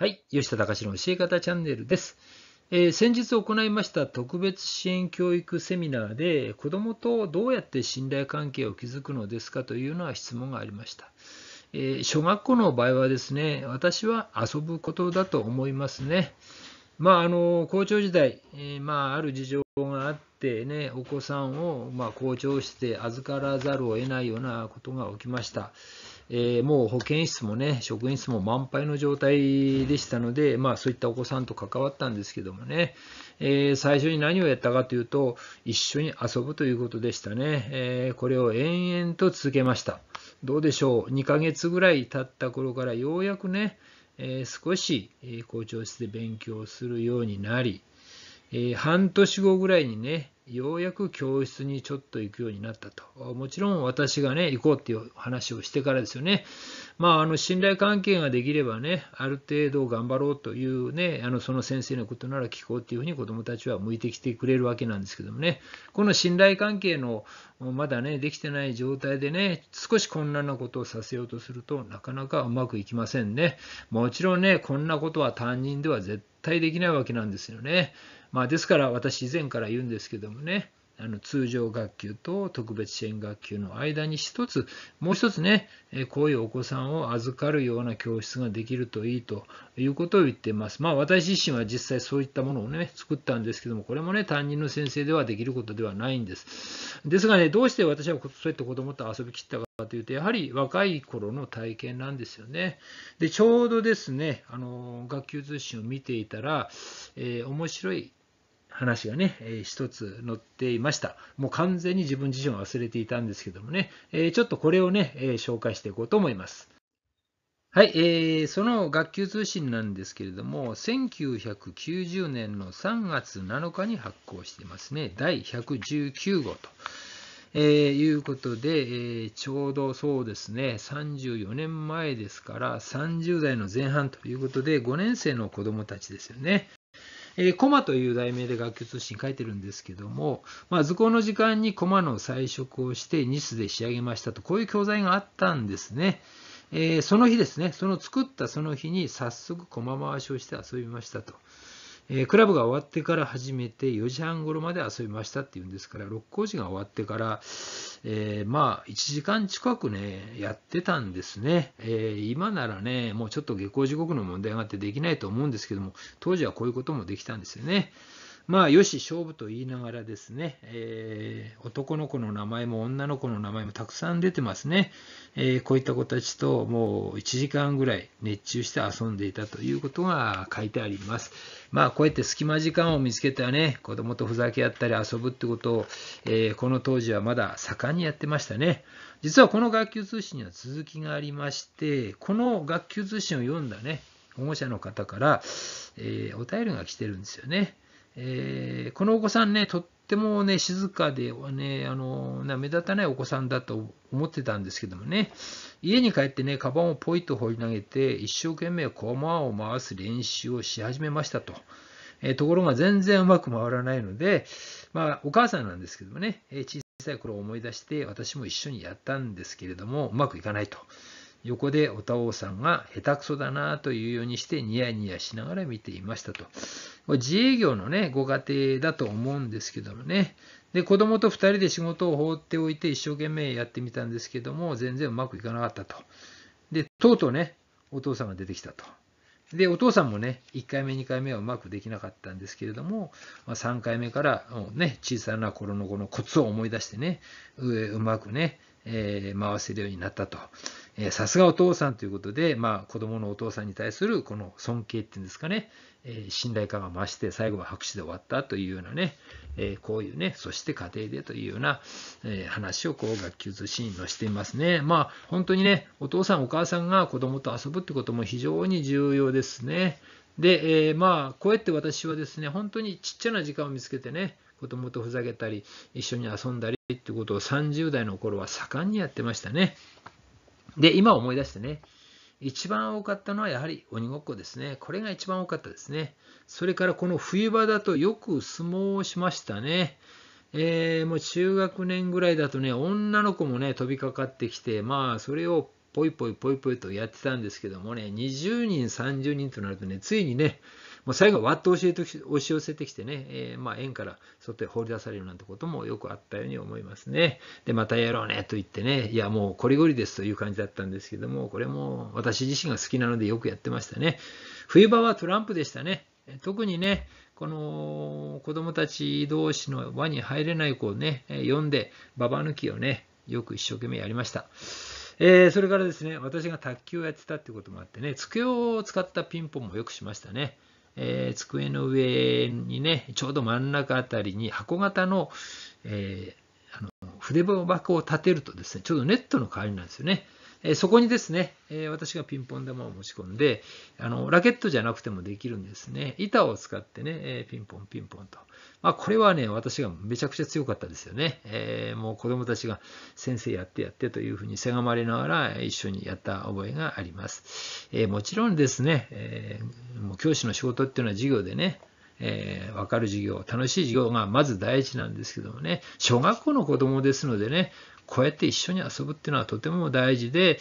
はい、吉田隆の教え方チャンネルです、えー、先日行いました特別支援教育セミナーで子どもとどうやって信頼関係を築くのですかというのは質問がありました、えー、小学校の場合はですね私は遊ぶことだと思いますねまあ、あの校長時代、えー、まあ、ある事情があって、ね、お子さんを、まあ、校長して預からざるを得ないようなことが起きました。えー、もう保健室もね、職員室も満杯の状態でしたので、まあそういったお子さんと関わったんですけどもね、えー、最初に何をやったかというと、一緒に遊ぶということでしたね。えー、これを延々と続けました。どうでしょう、2ヶ月ぐらい経った頃からようやくね、え少し校長室で勉強するようになり、え半年後ぐらいにね、ようやく教室にちょっと行くようになったと。もちろん私がね、行こうっていう話をしてからですよね。まあ、あの、信頼関係ができればね、ある程度頑張ろうというね、あの、その先生のことなら聞こうっていうふうに子供たちは向いてきてくれるわけなんですけどもね、この信頼関係のまだね、できてない状態でね、少し困難なことをさせようとするとなかなかうまくいきませんね。もちろんね、こんなことは担任では絶対できないわけなんですよね。まあ、ですから私以前から言うんですけどもね、あの通常学級と特別支援学級の間に一つ、もう一つね、こういうお子さんを預かるような教室ができるといいということを言ってます。まあ私自身は実際そういったものをね、作ったんですけども、これもね、担任の先生ではできることではないんです。ですがね、どうして私はそうやって子供と遊びきったかというと、やはり若い頃の体験なんですよね。で、ちょうどですね、あの、学級通信を見ていたら、えー、面白い話がね、えー、一つ載っていました。もう完全に自分自身を忘れていたんですけどもね、えー、ちょっとこれをね、えー、紹介していこうと思います。はい、えー、その学級通信なんですけれども、1990年の3月7日に発行していますね。第119号と。えー、いうことで、えー、ちょうどそうですね、34年前ですから、30代の前半ということで、5年生の子どもたちですよね。えー、コマという題名で学級通信書いてるんですけども、まあ、図工の時間にコマの彩色をしてニスで仕上げましたと、こういう教材があったんですね。えー、その日ですね、その作ったその日に早速コマ回しをして遊びましたと。えー、クラブが終わってから始めて4時半頃まで遊びましたっていうんですから、六甲寺が終わってから、えー、まあ1時間近くね、やってたんですね。えー、今ならね、もうちょっと下校時刻の問題があってできないと思うんですけども、当時はこういうこともできたんですよね。まあよし勝負と言いながらですね、えー、男の子の名前も女の子の名前もたくさん出てますね、えー、こういった子たちともう1時間ぐらい熱中して遊んでいたということが書いてありますまあこうやって隙間時間を見つけてはね子供とふざけ合ったり遊ぶってことを、えー、この当時はまだ盛んにやってましたね実はこの学級通信には続きがありましてこの学級通信を読んだね保護者の方から、えー、お便りが来てるんですよね。えー、このお子さんね、とってもね、静かでね、あのー、目立たないお子さんだと思ってたんですけどもね、家に帰ってね、カバンをポイと放り投げて、一生懸命駒を回す練習をし始めましたと。えー、ところが全然うまく回らないので、まあ、お母さんなんですけどもね、小さい頃を思い出して、私も一緒にやったんですけれども、うまくいかないと。横でおたおさんが下手くそだなというようにしてニヤニヤしながら見ていましたと。自営業のね、ご家庭だと思うんですけどもね。で、子供と2人で仕事を放っておいて一生懸命やってみたんですけども、全然うまくいかなかったと。で、とうとうね、お父さんが出てきたと。で、お父さんもね、1回目、2回目はうまくできなかったんですけれども、ま3回目から、ね、小さな頃のこのコツを思い出してね、うまくね、えー、回せるようになったとさすがお父さんということで、まあ、子供のお父さんに対するこの尊敬っていうんですかね、えー、信頼感が増して最後は拍手で終わったというようなね、えー、こういうね、そして家庭でというような、えー、話をこう学級通信に載していますね。まあ本当にね、お父さんお母さんが子供と遊ぶってことも非常に重要ですね。で、えー、まあこうやって私はですね、本当にちっちゃな時間を見つけてね、子供とふざけたり、一緒に遊んだりってことを30代の頃は盛んにやってましたね。で、今思い出してね、一番多かったのはやはり鬼ごっこですね。これが一番多かったですね。それからこの冬場だとよく相撲をしましたね。えー、もう中学年ぐらいだとね、女の子もね、飛びかかってきて、まあ、それをぽいぽいぽいぽいとやってたんですけどもね、20人、30人となるとね、ついにね、ま最後はわっと押し押し寄せてきてね、えー、まあ円から外へ放り出されるなんてこともよくあったように思いますね。で、またやろうねと言ってね、いやもうこりごりですという感じだったんですけども、これも私自身が好きなのでよくやってましたね。冬場はトランプでしたね。特にね、この子供たち同士の輪に入れない子をね、読んで、ババ抜きをね、よく一生懸命やりました。えー、それからですね、私が卓球をやってたってこともあってね、机を使ったピンポンもよくしましたね。えー、机の上にね、ちょうど真ん中あたりに箱型の、えー、あの筆箱を立てるとですね、ちょうどネットの代わりなんですよね。えー、そこにですね、え私がピンポン玉を持ち込んであの、ラケットじゃなくてもできるんですね。板を使ってね、えピンポンピンポンと。まあ、これはね、私がめちゃくちゃ強かったですよね。えー、もう子供たちが先生やってやってというふうにせがまれながら一緒にやった覚えがあります。えー、もちろんですね、えー、もう教師の仕事っていうのは授業でね、えー、分かる授業、楽しい授業がまず第一なんですけどもね、小学校の子供ですのでね、こうやって一緒に遊ぶっていうのはとても大事で、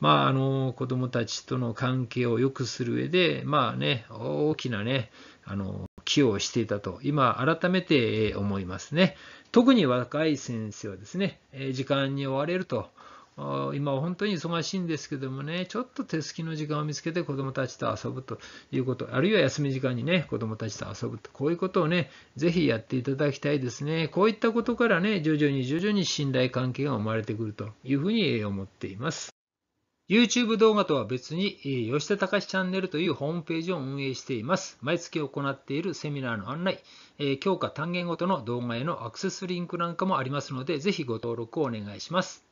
まあ、あの子どもたちとの関係を良くする上で、まあね、大きなね、あの寄与をしていたと、今、改めて思いますね。特に若い先生はですね、時間に追われると。今は本当に忙しいんですけどもね、ちょっと手すきの時間を見つけて子どもたちと遊ぶということ、あるいは休み時間にね、子どもたちと遊ぶと、こういうことをね、ぜひやっていただきたいですね。こういったことからね、徐々に徐々に信頼関係が生まれてくるというふうに思っています。YouTube 動画とは別に、吉田隆チャンネルというホームページを運営しています。毎月行っているセミナーの案内、教科単元ごとの動画へのアクセスリンクなんかもありますので、ぜひご登録をお願いします。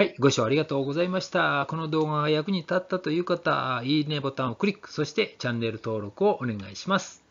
はい、ご視聴ありがとうございました。この動画が役に立ったという方、いいねボタンをクリック、そしてチャンネル登録をお願いします。